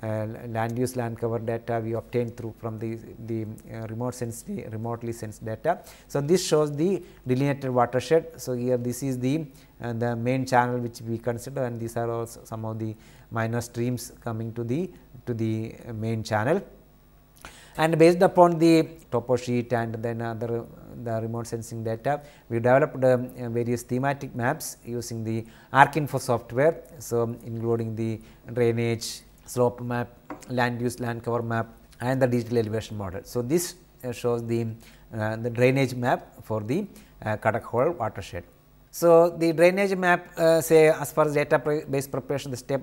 um, land use land cover data we obtained through from the, the remote sense remotely sensed data. So, this shows the delineated watershed. So, here this is the the main channel which we consider and these are also some of the minor streams coming to the to the main channel. And based upon the topo sheet and then other the remote sensing data, we developed um, various thematic maps using the ArcInfo software. So, including the drainage, slope map, land use, land cover map and the digital elevation model. So, this uh, shows the, uh, the drainage map for the uh, Katakhol watershed. So, the drainage map uh, say as far as data based preparation the step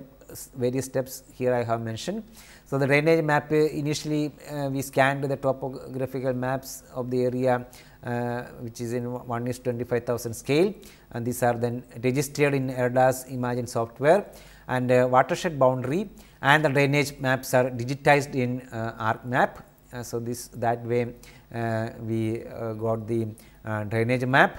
various steps here I have mentioned. So, the drainage map uh, initially uh, we scanned the topographical maps of the area uh, which is in 1 is 25,000 scale and these are then registered in ERDA's imagine software and uh, watershed boundary and the drainage maps are digitized in uh, ArcMap. Uh, so, this that way we got the drainage map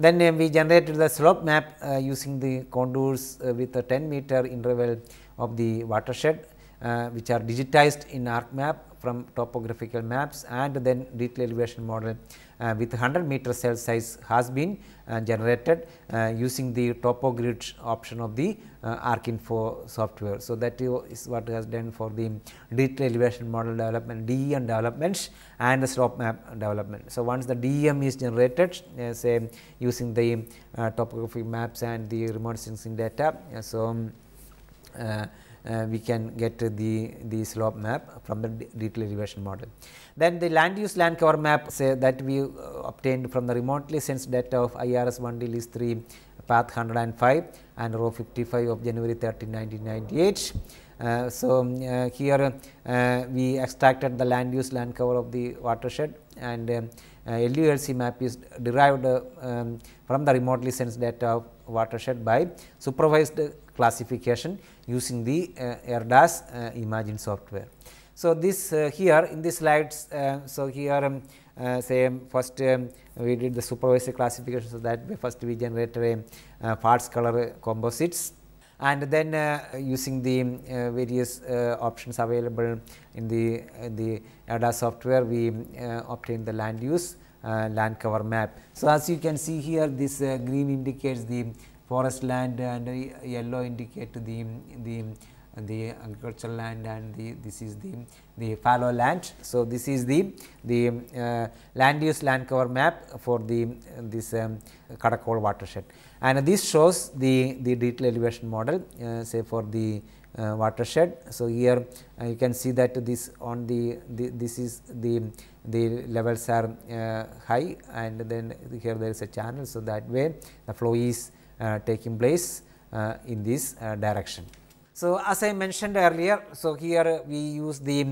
then uh, we generated the slope map uh, using the contours uh, with a 10 meter interval of the watershed uh, which are digitized in ArcMap from topographical maps and then detailed elevation model uh, with 100 meter cell size has been uh, generated uh, using the topogrid option of the uh, ArcInfo software. So, that is what has done for the detailed elevation model development DEM developments and the slope map development. So, once the DEM is generated uh, say using the uh, topographic maps and the remote sensing data. so, um, uh, we can get the, the slope map from the detailed elevation model. Then the land use land cover map say that we uh, obtained from the remotely sensed data of IRS 1D list 3 path 105 and row 55 of January 13, 1998. Uh, so, um, uh, here uh, we extracted the land use land cover of the watershed and um, uh, LULC map is derived um, from the remotely sensed data of watershed by supervised classification using the uh, AirDAS uh, imaging software. So, this uh, here in the slides, uh, so here um, uh, say um, first um, we did the supervised classification. So, that we first we generated a uh, parts color composites and then uh, using the um, various options available in the in the ADA software we obtain the land use uh, land cover map. So, as you can see here this uh, green indicates the forest land and yellow indicate the, the the agricultural land and the this is the the fallow land. So, this is the the uh, land use land cover map for the this um, Karakol watershed and this shows the the detailed elevation model uh, say for the uh, watershed. So, here uh, you can see that this on the, the this is the the levels are uh, high and then here there is a channel. So, that way the flow is taking place in this direction. So, as I mentioned earlier, so here we use the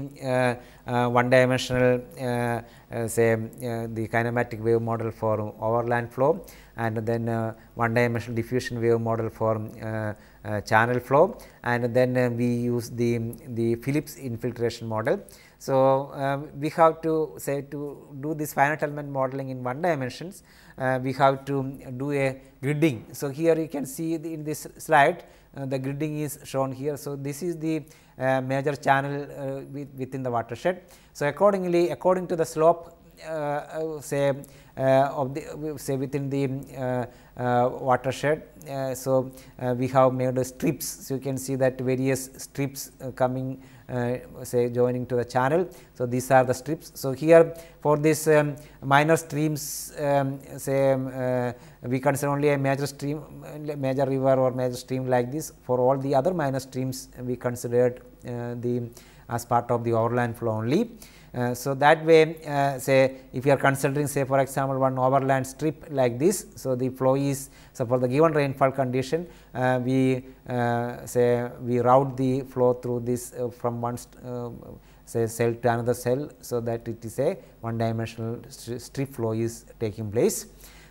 uh, uh, one dimensional uh, say the kinematic wave model for overland flow and then uh, one dimensional diffusion wave model for uh, uh, channel flow and then uh, we use the, the Phillips infiltration model. So, um, we have to say to do this finite element modeling in one dimensions, uh, we have to do a gridding. So, here you can see in this slide uh, the gridding is shown here. So, this is the uh, major channel with, within the watershed. So, accordingly according to the slope say uh, of the say within the uh, uh, watershed. so, we have made strips. So, you can see that various strips coming uh, say joining to the channel. So, these are the strips. So, here for this um, minor streams um, say um, uh, we consider only a major stream major river or major stream like this for all the other minor streams we considered uh, the as part of the overland flow only. Uh, so, that way uh, say if you are considering say for example, one overland strip like this. So, the flow is so for the given rainfall condition uh, we uh, say we route the flow through this uh, from one uh, say cell to another cell. So, that it is a one dimensional strip flow is taking place.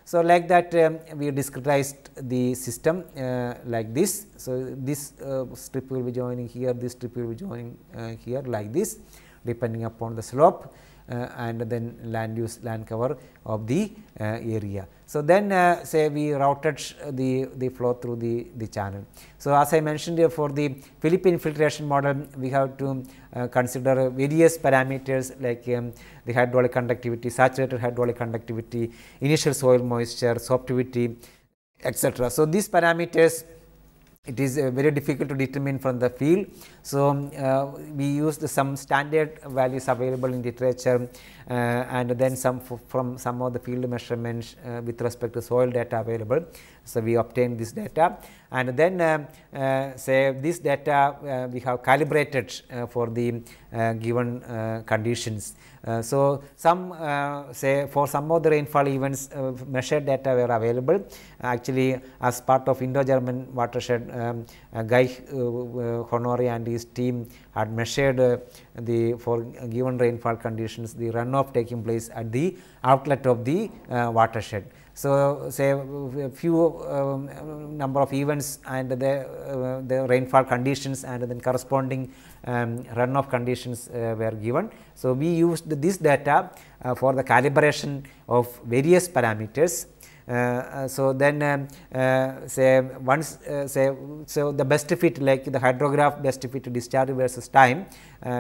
So, like that um, we discretized the system uh, like this. So, this uh, strip will be joining here, this strip will be joining uh, here like this depending upon the slope uh, and then land use land cover of the uh, area. So, then uh, say we routed uh, the, the flow through the, the channel. So, as I mentioned here for the Philippine infiltration model we have to uh, consider various parameters like um, the hydraulic conductivity, saturated hydraulic conductivity, initial soil moisture, softivity etc. So, these parameters it is uh, very difficult to determine from the field. So, um, uh, we used some standard values available in literature uh, and then some from some of the field measurements uh, with respect to soil data available. So, we obtain this data and then uh, say this data we have calibrated for the given conditions. so, some say for some of the rainfall events measured data were available actually as part of Indo-German watershed um, Guy Honori and his team had measured uh, the for uh, given rainfall conditions the runoff taking place at the outlet of the uh, watershed. So, say few um, number of events and the, uh, the rainfall conditions and then corresponding um, runoff conditions uh, were given. So, we used this data uh, for the calibration of various parameters uh, so then um, uh, say once uh, say so the best fit like the hydrograph best fit discharge versus time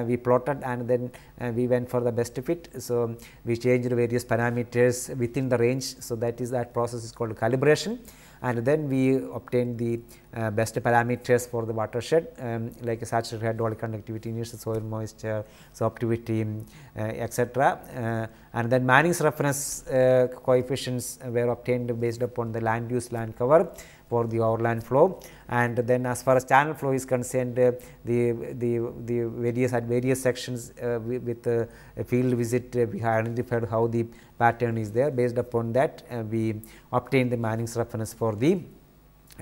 we plotted and then we went for the best fit. So, we changed various parameters within the range. So, that is that process is called calibration and then we obtained the uh, best parameters for the watershed um, like saturated hydraulic conductivity, initial soil moisture, sorptivity um, uh, etc. Uh, and then Manning's reference uh, coefficients were obtained based upon the land use land cover for the overland flow. And then as far as channel flow is concerned, uh, the, the, the various at various sections uh, with uh, field visit uh, we identified how the pattern is there. Based upon that, we obtain the Manning's reference for the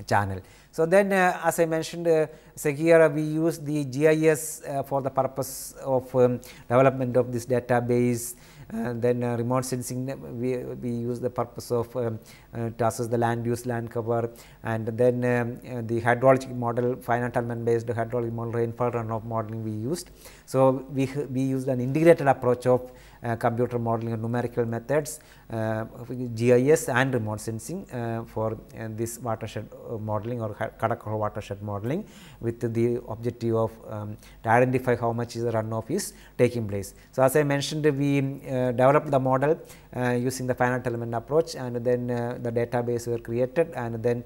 channel. So, then uh, as I mentioned uh, here we use the GIS uh, for the purpose of um, development of this database then uh, remote sensing uh, we, we use the purpose of um, uh, tasks the land use land cover and then um, the hydrologic model finite element based hydrologic model rainfall runoff modeling we used. So, we, we used an integrated approach of uh, computer modeling and numerical methods, uh, GIS and remote sensing uh, for this watershed modeling or Karakoram watershed modeling with the objective of um, to identify how much is the runoff is taking place. So, as I mentioned we developed the model using the finite element approach and then the database were created and then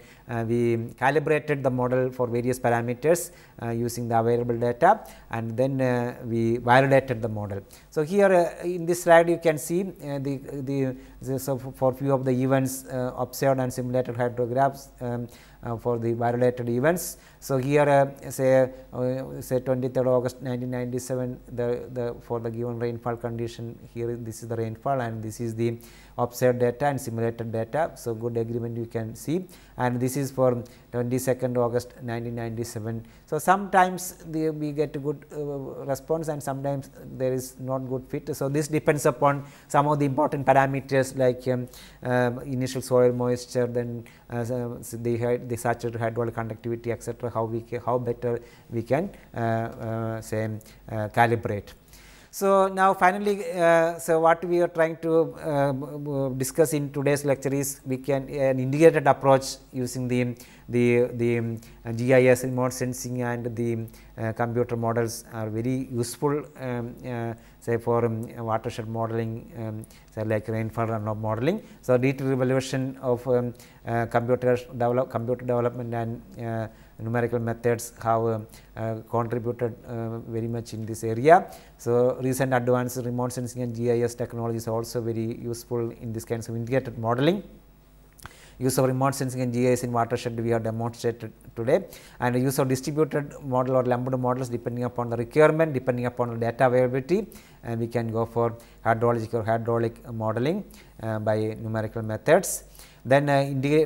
we calibrated the model for various parameters using the available data and then we validated the model. So, here uh, in this slide you can see uh, the, the, the so for few of the events uh, observed and simulated hydrographs um, uh, for the violated events. So, here uh, say uh, say 23rd August 1997 the, the for the given rainfall condition here this is the rainfall and this is the observed data and simulated data. So, good agreement you can see and this is for 22nd August 1997. So, sometimes the, we get good uh, response and sometimes there is not good fit. So, this depends upon some of the important parameters like um, uh, initial soil moisture then uh, the, the saturated hydraulic conductivity etcetera how we how better we can uh, uh, say um, uh, calibrate. So, now finally, uh, so what we are trying to uh, discuss in today's lecture is we can an integrated approach using the the, the um, GIS remote sensing and the uh, computer models are very useful um, uh, say for um, watershed modeling um, say like rainfall runoff modeling. So, detailed evaluation of um, uh, computer develop computer development and uh, numerical methods have uh, uh, contributed uh, very much in this area. So, recent advances remote sensing and GIS technology is also very useful in this kinds of integrated modeling use of remote sensing and GIS in watershed we have demonstrated today and use of distributed model or lambda models depending upon the requirement, depending upon the data availability and we can go for hydrologic or hydraulic modeling uh, by numerical methods. Then uh,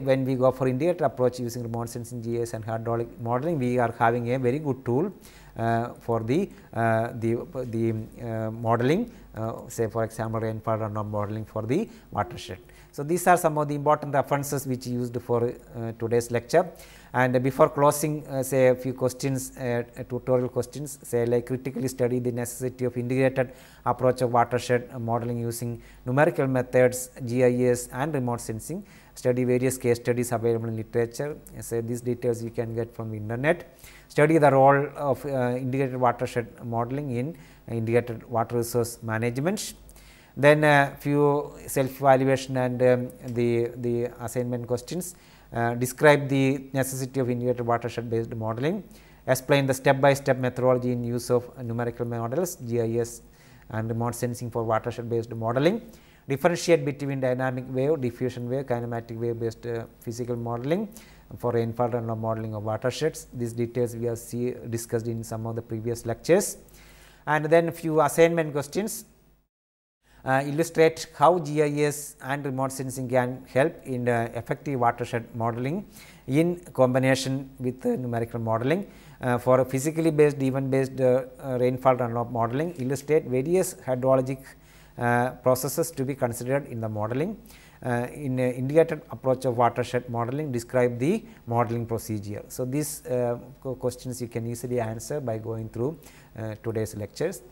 when we go for integrated approach using remote sensing GIS and hydraulic modeling, we are having a very good tool uh, for the, uh, the, the uh, modeling, uh, say for example, rainfall runoff modeling for the watershed. So, these are some of the important references which used for uh, today's lecture. And before closing, uh, say a few questions, uh, uh, tutorial questions, say like critically study the necessity of integrated approach of watershed modeling using numerical methods, GIS and remote sensing. Study various case studies available in literature, uh, say these details you can get from internet. Study the role of integrated watershed modeling in integrated water resource management then uh, few self evaluation and um, the, the assignment questions uh, describe the necessity of integrated watershed based modeling, explain the step by step methodology in use of numerical models GIS and remote sensing for watershed based modeling, differentiate between dynamic wave, diffusion wave, kinematic wave based uh, physical modeling for rainfall runoff modeling of watersheds. These details we have see, discussed in some of the previous lectures and then few assignment questions uh, illustrate how GIS and remote sensing can help in uh, effective watershed modeling in combination with uh, numerical modeling. for physically based event based rainfall runoff modeling illustrate various hydrologic processes to be considered in the modeling. Uh, in an indicated approach of watershed modeling describe the modeling procedure. So, these uh, questions you can easily answer by going through uh, today's lectures.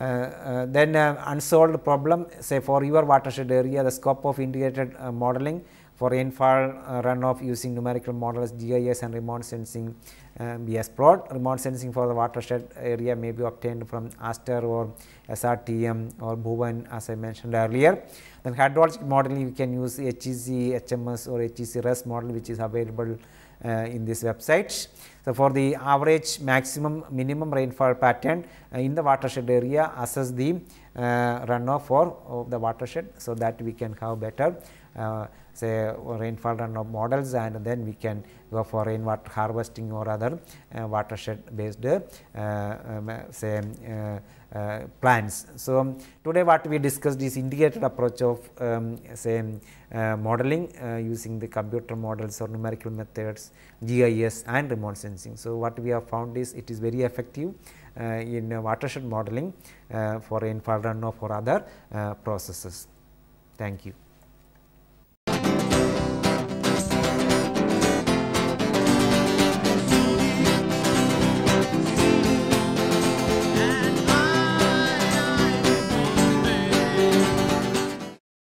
Uh, uh, then uh, unsolved problem say for your watershed area the scope of integrated modeling for rainfall runoff using numerical models GIS and remote sensing um, be explored. Remote sensing for the watershed area may be obtained from ASTER or SRTM or Bhuvan as I mentioned earlier. Then hydrologic modeling we can use HEC, HMS or HEC REST model which is available uh, in this website. So, for the average maximum minimum rainfall pattern uh, in the watershed area assess the uh, runoff for the watershed. So, that we can have better uh, say rainfall runoff models and then we can go for rainwater harvesting or other uh, watershed based uh, um, say um, uh, plans. So, um, today what we discussed is integrated approach of um, say uh, modeling uh, using the computer models or numerical methods, GIS and remote sensing. So, what we have found is it is very effective in watershed modeling for rainfall runoff or other processes. Thank you.